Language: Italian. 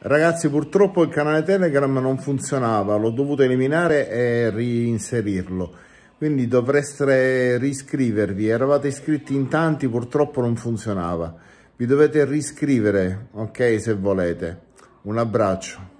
Ragazzi, purtroppo il canale Telegram non funzionava, l'ho dovuto eliminare e reinserirlo. Quindi dovreste riscrivervi, eravate iscritti in tanti, purtroppo non funzionava. Vi dovete riscrivere, ok, se volete. Un abbraccio.